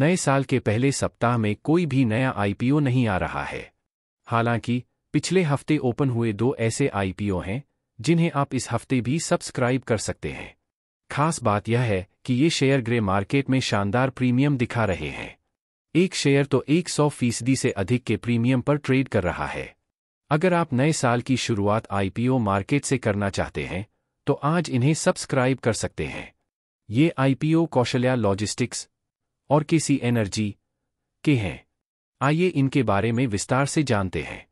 नए साल के पहले सप्ताह में कोई भी नया आईपीओ नहीं आ रहा है हालांकि पिछले हफ्ते ओपन हुए दो ऐसे आईपीओ हैं जिन्हें आप इस हफ्ते भी सब्सक्राइब कर सकते हैं खास बात यह है कि ये शेयर ग्रे मार्केट में शानदार प्रीमियम दिखा रहे हैं एक शेयर तो 100 फीसदी से अधिक के प्रीमियम पर ट्रेड कर रहा है अगर आप नए साल की शुरुआत आईपीओ मार्केट से करना चाहते हैं तो आज इन्हें सब्सक्राइब कर सकते हैं ये आईपीओ कौशल्या लॉजिस्टिक्स और किसी एनर्जी के हैं आइए इनके बारे में विस्तार से जानते हैं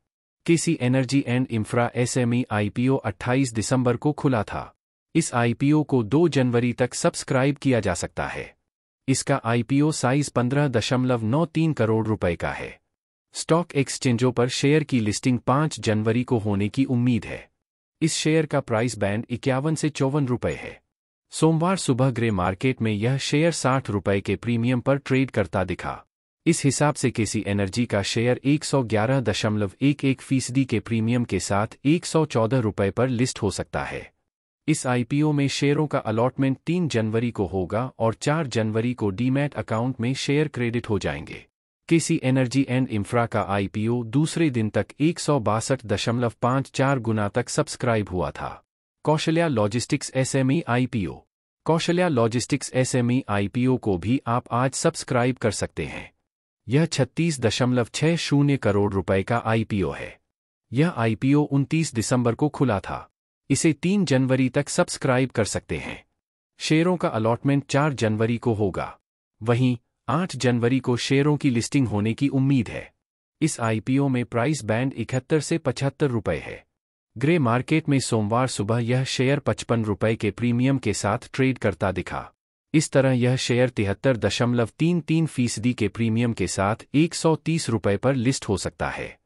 KC energy and infra SME IPO 28 दिसंबर को खुला था इस आईपीओ को 2 जनवरी तक सब्सक्राइब किया जा सकता है इसका आईपीओ साइज 15.93 करोड़ रुपए का है स्टॉक एक्सचेंजों पर शेयर की लिस्टिंग 5 जनवरी को होने की उम्मीद है इस शेयर का प्राइस बैंड इक्यावन से चौवन रुपये है सोमवार सुबह ग्रे मार्केट में यह शेयर साठ रुपये के प्रीमियम पर ट्रेड करता दिखा इस हिसाब से केसी एनर्जी का शेयर एक सौ ग्यारह दशमलव एक एक फीसदी के प्रीमियम के साथ एक सौ चौदह रुपये पर लिस्ट हो सकता है इस आईपीओ में शेयरों का अलॉटमेंट तीन जनवरी को होगा और चार जनवरी को डीमैट अकाउंट में शेयर क्रेडिट हो जाएंगे केसी एनर्जी एंड इंफ्रा का आईपीओ दूसरे दिन तक एक सौ बासठ दशमलव चार गुना तक सब्सक्राइब हुआ था Kaushalya logistics SME IPO Kaushalya logistics SME IPO e को भी आप आज सब्सक्राइब कर सकते हैं यह छत्तीस दशमलव छह शून्य करोड़ रुपए का आईपीओ है यह आईपीओ 29 दिसंबर को खुला था इसे 3 जनवरी तक सब्सक्राइब कर सकते हैं शेयरों का अलॉटमेंट 4 जनवरी को होगा वहीं 8 जनवरी को शेयरों की लिस्टिंग होने की उम्मीद है इस आईपीओ में प्राइस बैंड इकहत्तर से पचहत्तर रुपये है ग्रे मार्केट में सोमवार सुबह यह शेयर पचपन रुपये के प्रीमियम के साथ ट्रेड करता दिखा इस तरह यह शेयर तिहत्तर दशमलव तीन तीन फीसदी के प्रीमियम के साथ एक सौ तीस रुपये पर लिस्ट हो सकता है